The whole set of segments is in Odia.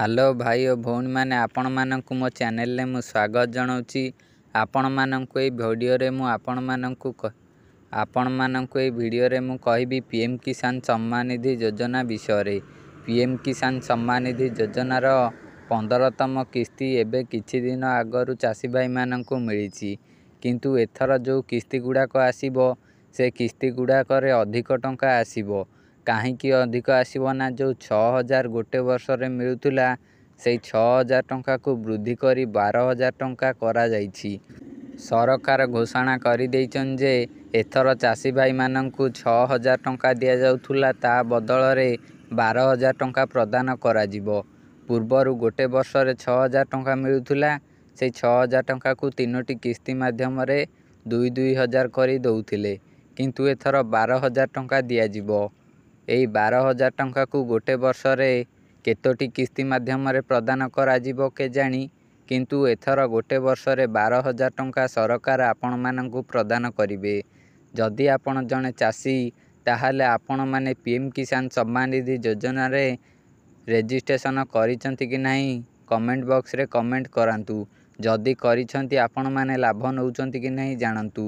ହ୍ୟାଲୋ ଭାଇ ଓ ଭଉଣୀମାନେ ଆପଣମାନଙ୍କୁ ମୋ ଚ୍ୟାନେଲରେ ମୁଁ ସ୍ୱାଗତ ଜଣାଉଛି ଆପଣମାନଙ୍କୁ ଏଇ ଭିଡ଼ିଓରେ ମୁଁ ଆପଣମାନଙ୍କୁ ଆପଣମାନଙ୍କୁ ଏଇ ଭିଡ଼ିଓରେ ମୁଁ କହିବି ପି ଏମ୍ କିଷାନ ନିଧି ଯୋଜନା ବିଷୟରେ ପି ଏମ୍ କିଷାନ ସମ୍ମାନିଧି ଯୋଜନାର ପନ୍ଦରତମ କିସ୍ତି ଏବେ କିଛି ଦିନ ଆଗରୁ ଚାଷୀ ଭାଇମାନଙ୍କୁ ମିଳିଛି କିନ୍ତୁ ଏଥର ଯେଉଁ କିସ୍ତି ଗୁଡ଼ାକ ଆସିବ ସେ କିସ୍ତି ଗୁଡ଼ାକରେ ଅଧିକ ଟଙ୍କା ଆସିବ କାହିଁକି ଅଧିକ ଆସିବ ନା ଯେଉଁ ଛଅ ହଜାର ଗୋଟେ ବର୍ଷରେ ମିଳୁଥିଲା ସେଇ ଛଅ ହଜାର ଟଙ୍କାକୁ ବୃଦ୍ଧି କରି ବାର ହଜାର ଟଙ୍କା କରାଯାଇଛି ସରକାର ଘୋଷଣା କରିଦେଇଛନ୍ତି ଯେ ଏଥର ଚାଷୀ ଭାଇମାନଙ୍କୁ ଛଅ ହଜାର ଟଙ୍କା ଦିଆଯାଉଥିଲା ତା ବଦଳରେ ବାର ହଜାର ଟଙ୍କା ପ୍ରଦାନ କରାଯିବ ପୂର୍ବରୁ ଗୋଟେ ବର୍ଷରେ ଛଅ ହଜାର ଟଙ୍କା ମିଳୁଥିଲା ସେଇ ଛଅ ହଜାର ଟଙ୍କାକୁ ତିନୋଟି କିସ୍ତି ମାଧ୍ୟମରେ ଦୁଇ ଦୁଇ ହଜାର କରି ଦେଉଥିଲେ କିନ୍ତୁ ଏଥର ବାର ହଜାର ଟଙ୍କା ଦିଆଯିବ ଏହି ବାର ହଜାର ଟଙ୍କାକୁ ଗୋଟେ ବର୍ଷରେ କେତୋଟି କିସ୍ତି ମାଧ୍ୟମରେ ପ୍ରଦାନ କରାଯିବ କେଜାଣି କିନ୍ତୁ ଏଥର ଗୋଟେ ବର୍ଷରେ ବାର ହଜାର ଟଙ୍କା ସରକାର ଆପଣମାନଙ୍କୁ ପ୍ରଦାନ କରିବେ ଯଦି ଆପଣ ଜଣେ ଚାଷୀ ତାହେଲେ ଆପଣମାନେ ପି ଏମ୍ କିଷାନ ସମ୍ମାନ ନିଧି ଯୋଜନାରେ ରେଜିଷ୍ଟ୍ରେସନ କରିଛନ୍ତି କି ନାହିଁ କମେଣ୍ଟ ବକ୍ସରେ କମେଣ୍ଟ କରାନ୍ତୁ ଯଦି କରିଛନ୍ତି ଆପଣମାନେ ଲାଭ ନେଉଛନ୍ତି କି ନାହିଁ ଜାଣନ୍ତୁ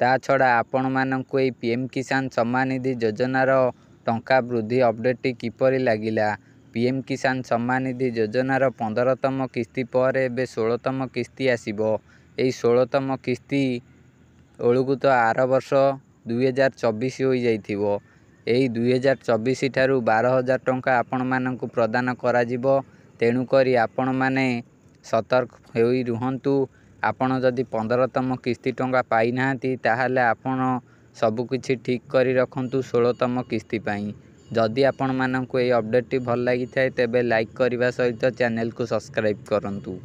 ତା ଛଡ଼ା ଆପଣମାନଙ୍କୁ ଏଇ ପି ଏମ୍ କିଷାନ ସମ୍ମାନ ନିଧି ଯୋଜନାର ଟଙ୍କା ବୃଦ୍ଧି ଅପଡ଼େଟ୍ଟି କିପରି ଲାଗିଲା ପି ଏମ୍ କିଷାନ ସମ୍ମାନ ନିଧି ଯୋଜନାର ପନ୍ଦରତମ କିସ୍ତି ପରେ ଏବେ ଷୋହଳତମ କିସ୍ତି ଆସିବ ଏହି ଷୋହଳତମ କିସ୍ତି ତ ଆର ବର୍ଷ ଦୁଇହଜାର ଚବିଶ ହୋଇଯାଇଥିବ ଏହି ଦୁଇହଜାର ଚବିଶ ଠାରୁ ବାର ହଜାର ଟଙ୍କା ଆପଣମାନଙ୍କୁ ପ୍ରଦାନ କରାଯିବ ତେଣୁକରି ଆପଣମାନେ ସତର୍କ ହୋଇ ରୁହନ୍ତୁ ଆପଣ ଯଦି ପନ୍ଦରତମ କିସ୍ତି ଟଙ୍କା ପାଇନାହାନ୍ତି ତାହେଲେ ଆପଣ ସବୁକିଛି ଠିକ୍ କରି ରଖନ୍ତୁ ଷୋଳତମ କିସ୍ତି ପାଇଁ ଯଦି ଆପଣମାନଙ୍କୁ ଏହି ଅପଡ଼େଟ୍ଟି ଭଲ ଲାଗିଥାଏ ତେବେ ଲାଇକ୍ କରିବା ସହିତ ଚ୍ୟାନେଲ୍କୁ ସବସ୍କ୍ରାଇବ୍ କରନ୍ତୁ